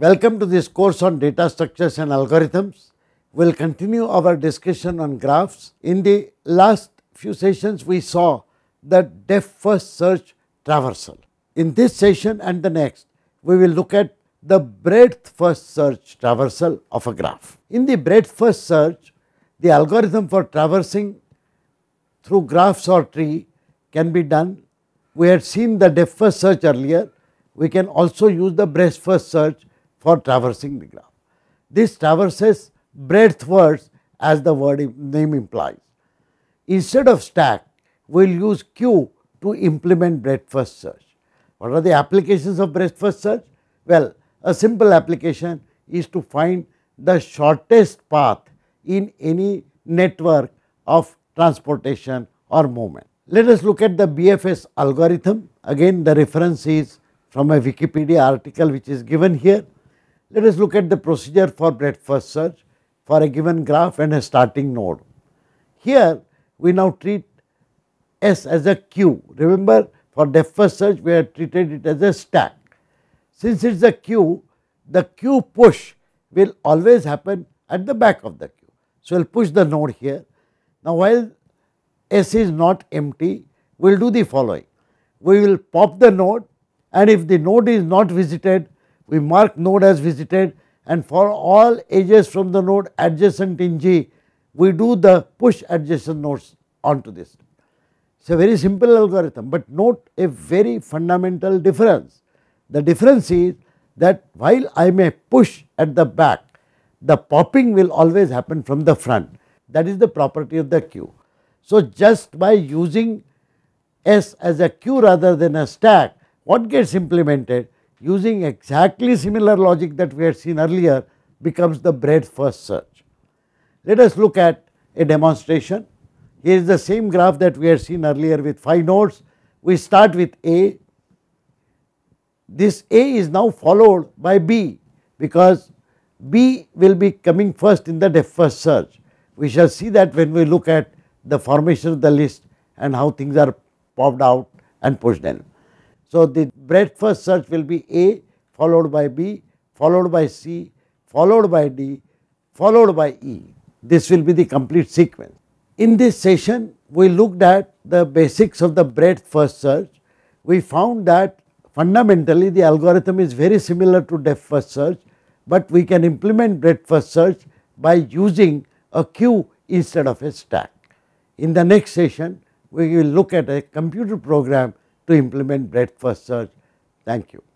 Welcome to this course on data structures and algorithms. We'll continue our discussion on graphs. In the last few sessions, we saw the depth first search traversal. In this session and the next, we will look at the breadth first search traversal of a graph. In the breadth first search, the algorithm for traversing through graphs or tree can be done. We had seen the depth first search earlier. We can also use the breadth first search for traversing the graph. This traverses breadth-first as the word name implies. Instead of stack, we will use Q to implement breadth first search. What are the applications of breadth first search? Well, a simple application is to find the shortest path in any network of transportation or movement. Let us look at the BFS algorithm. Again, the reference is from a Wikipedia article which is given here. Let us look at the procedure for breadth first search for a given graph and a starting node. Here we now treat S as a queue. Remember for depth first search we had treated it as a stack. Since it is a queue, the queue push will always happen at the back of the queue. So, we will push the node here. Now, while S is not empty, we will do the following. We will pop the node and if the node is not visited, we mark node as visited and for all edges from the node adjacent in G, we do the push adjacent nodes onto this. It is a very simple algorithm, but note a very fundamental difference. The difference is that while I may push at the back, the popping will always happen from the front. That is the property of the queue. So, just by using S as a queue rather than a stack, what gets implemented? using exactly similar logic that we had seen earlier becomes the breadth first search. Let us look at a demonstration. Here is the same graph that we had seen earlier with 5 nodes. We start with A. This A is now followed by B because B will be coming first in the depth first search. We shall see that when we look at the formation of the list and how things are popped out and pushed in. So, the breadth first search will be A followed by B followed by C followed by D followed by E. This will be the complete sequence. In this session we looked at the basics of the breadth first search. We found that fundamentally the algorithm is very similar to depth first search, but we can implement breadth first search by using a queue instead of a stack. In the next session we will look at a computer program to implement breadth first search. Thank you.